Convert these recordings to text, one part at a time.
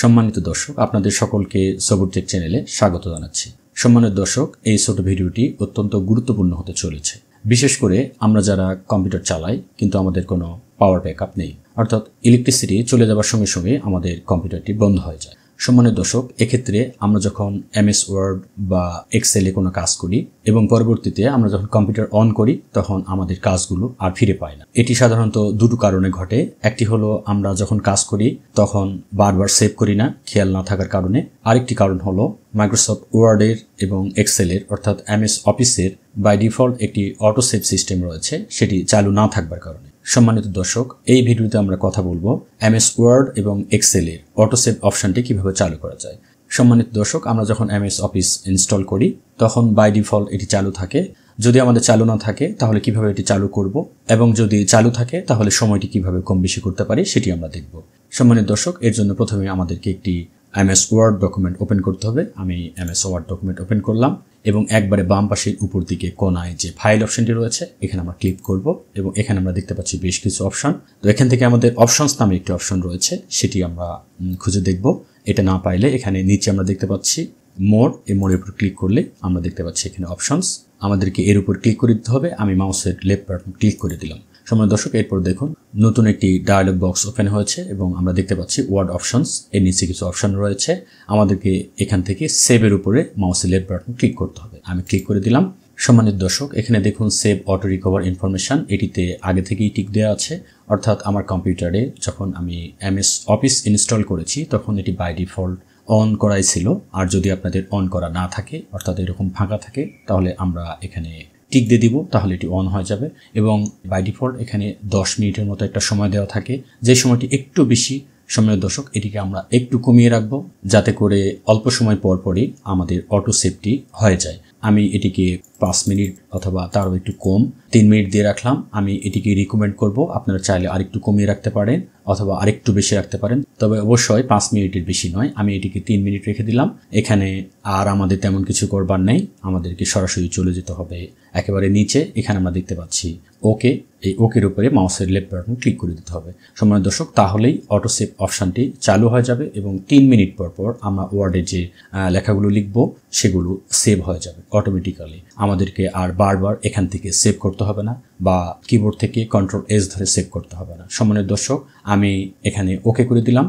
সম্মানিত দর্শক আপনাদের সকলকে সবুরটেক চ্যানেলে স্বাগত জানাচ্ছি সম্মানিত দর্শক এই ছোট ভিডিওটি অত্যন্ত গুরুত্বপূর্ণ হতে চলেছে বিশেষ করে আমরা যারা কম্পিউটার চালাই কিন্তু আমাদের কোনো পাওয়ার ব্যাকআপ নেই অর্থাৎ ইলেকট্রিসিটি চলে যাওয়ার সঙ্গে সঙ্গে আমাদের কম্পিউটারটি বন্ধ হয়ে যায় সম্মানের দর্শক এক্ষেত্রে আমরা যখন এমএস ওয়ার্ড বা এক্সেলে কোনো কাজ করি এবং পরবর্তীতে আমরা যখন কম্পিউটার অন করি তখন আমাদের কাজগুলো আর ফিরে পায় না এটি সাধারণত দুটো কারণে ঘটে একটি হলো আমরা যখন কাজ করি তখন বারবার সেভ করি না খেয়াল না থাকার কারণে আরেকটি কারণ হলো মাইক্রোসফট ওয়ার্ডের এবং এক্সেলের অর্থাৎ এমএস অফিসের বাই ডিফল্ট একটি অটো সেভ সিস্টেম রয়েছে সেটি চালু না থাকবার কারণে সম্মানিত দর্শক এই ভিডিওতে আমরা কথা বলবো এমএস ওয়ার্ড এবং এক্সেলের অটোসেভ অপশনটি কিভাবে চালু করা যায় সম্মানিত দর্শক আমরা যখন এমএস অফিস ইনস্টল করি তখন বাই ডিফল্ট এটি চালু থাকে যদি আমাদের চালু না থাকে তাহলে কিভাবে এটি চালু করব এবং যদি চালু থাকে তাহলে সময়টি কিভাবে কম বেশি করতে পারি সেটি আমরা দেখব সম্মানিত দর্শক এর জন্য প্রথমে আমাদেরকে একটি এমএস ওয়ার্ড ডকুমেন্ট ওপেন করতে হবে আমি এমএস ওয়ার্ড ডকুমেন্ট ওপেন করলাম এবং একবারে বাম পাশের উপর দিকে কোনায় যে ফাইল অপশনটি রয়েছে এখানে আমরা ক্লিক করব এবং এখানে আমরা দেখতে পাচ্ছি বেশ কিছু অপশন তো এখান থেকে আমাদের অপশনস নামে একটি অপশন রয়েছে সেটি আমরা খুঁজে দেখব এটা না পাইলে এখানে নিচে আমরা দেখতে পাচ্ছি মোর এই মোড়ের উপর ক্লিক করলে আমরা দেখতে পাচ্ছি এখানে অপশনস আমাদেরকে এর উপর ক্লিক করে দিতে হবে আমি মাউসের লেফট বাটন ক্লিক করে দিলাম সময় দর্শক এরপর দেখুন নতুন একটি ডায়ালগ বক্স ওপেন হয়েছে এবং আমরা দেখতে পাচ্ছি ওয়ার্ড অপশনস এর নিচে কিছু অপশন রয়েছে আমাদেরকে এখান থেকে সেভের উপরে মাউসে লেফট বাটন ক্লিক করতে হবে আমি ক্লিক করে দিলাম সম্মানিত দর্শক এখানে দেখুন সেভ অটো রিকভার ইনফরমেশান এটিতে আগে থেকেই টিক দেওয়া আছে অর্থাৎ আমার কম্পিউটারে যখন আমি এমএস অফিস ইনস্টল করেছি তখন এটি বাই ডিফল্ট অন করাই ছিল আর যদি আপনাদের অন করা না থাকে অর্থাৎ এরকম ফাঁকা থাকে তাহলে আমরা এখানে টিক দিয়ে দিব তাহলে এটি অন হয়ে যাবে এবং বাই ডিফল্ট এখানে 10 মিনিটের মতো একটা সময় দেওয়া থাকে যে সময়টি একটু বেশি সময়ের দর্শক এটিকে আমরা একটু কমিয়ে রাখব যাতে করে অল্প সময় পর পরই আমাদের অটো সেফটি হয়ে যায় আমি এটিকে পাঁচ মিনিট অথবা তারও একটু কম তিন মিনিট দিয়ে রাখলাম আমি এটিকে রিকমেন্ড করব আপনারা চাইলে আরেকটু কমিয়ে রাখতে পারেন অথবা আরেকটু বেশি রাখতে পারেন তবে অবশ্যই পাঁচ মিনিটের বেশি নয় আমি এটিকে তিন মিনিট রেখে দিলাম এখানে আর আমাদের তেমন কিছু করবার নেই আমাদেরকে সরাসরি চলে যেতে হবে একেবারে নিচে এখানে আমরা দেখতে পাচ্ছি ওকে এই ওকের উপরে মাউসের লেফট বাটন ক্লিক করে দিতে হবে সময় দর্শক তাহলেই অটো সেভ অপশানটি চালু হয়ে যাবে এবং তিন মিনিট পর পর আমরা ওয়ার্ডে যে লেখাগুলো লিখব সেগুলো সেভ হয়ে যাবে অটোমেটিক্যালি আমাদেরকে আর বারবার এখান থেকে সেভ করতে হবে না বা কিবোর্ড থেকে কন্ট্রোল এস ধরে সেভ করতে হবে না সমানের দর্শক আমি এখানে ওকে করে দিলাম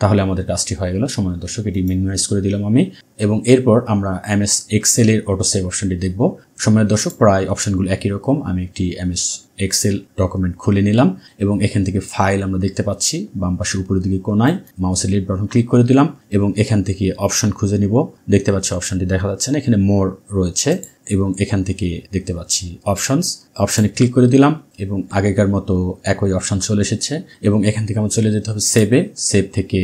তাহলে আমাদের কাজটি হয়ে গেল সমানের দর্শক এটি মিনিমাইজ করে দিলাম আমি এবং এরপর আমরা এম এস এক্সেলের অটো সেভ অপশনটি দেখব সময়ের দর্শক প্রায় অপশনগুলো একই রকম আমি একটি এম এস এক্সেল ডকুমেন্ট খুলে নিলাম এবং এখান থেকে ফাইল আমরা দেখতে পাচ্ছি বাম পাশের উপরের দিকে কোনায় মাউসের লিড বাটন ক্লিক করে দিলাম এবং এখান থেকে অপশন খুঁজে নিব দেখতে পাচ্ছি অপশনটি দেখা যাচ্ছে না এখানে মোর রয়েছে এবং এখান থেকে দেখতে পাচ্ছি অপশনস অপশানে ক্লিক করে দিলাম এবং আগেকার মতো একই অপশন চলে এসেছে এবং এখান থেকে আমার চলে যেতে হবে সেভে সেভ থেকে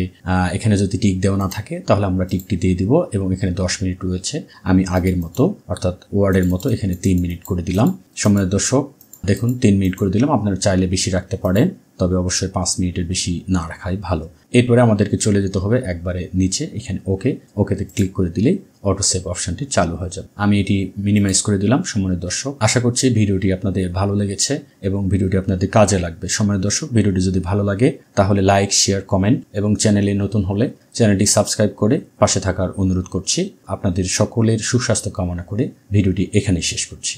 এখানে যদি টিক দেওয়া না থাকে তাহলে আমরা টিকটি দিয়ে দিব এবং এবং এখানে দশ মিনিট রয়েছে আমি আগের মতো অর্থাৎ ওয়ার্ডের মতো এখানে তিন মিনিট করে দিলাম সম্মানিত দর্শক দেখুন তিন মিনিট করে দিলাম আপনারা চাইলে বেশি রাখতে পারেন তবে অবশ্যই পাঁচ মিনিটের বেশি না রাখাই ভালো এরপরে আমাদেরকে চলে যেতে হবে একবারে নিচে এখানে ওকে ওকেতে ক্লিক করে দিলেই অটো সেভ অপশানটি চালু হয়ে যাবে আমি এটি মিনিমাইজ করে দিলাম সময়ের দর্শক আশা করছি ভিডিওটি আপনাদের ভালো লেগেছে এবং ভিডিওটি আপনাদের কাজে লাগবে সময়ের দর্শক ভিডিওটি যদি ভালো লাগে তাহলে লাইক শেয়ার কমেন্ট এবং চ্যানেলে নতুন হলে চ্যানেলটি সাবস্ক্রাইব করে পাশে থাকার অনুরোধ করছি আপনাদের সকলের সুস্বাস্থ্য কামনা করে ভিডিওটি এখানেই শেষ করছি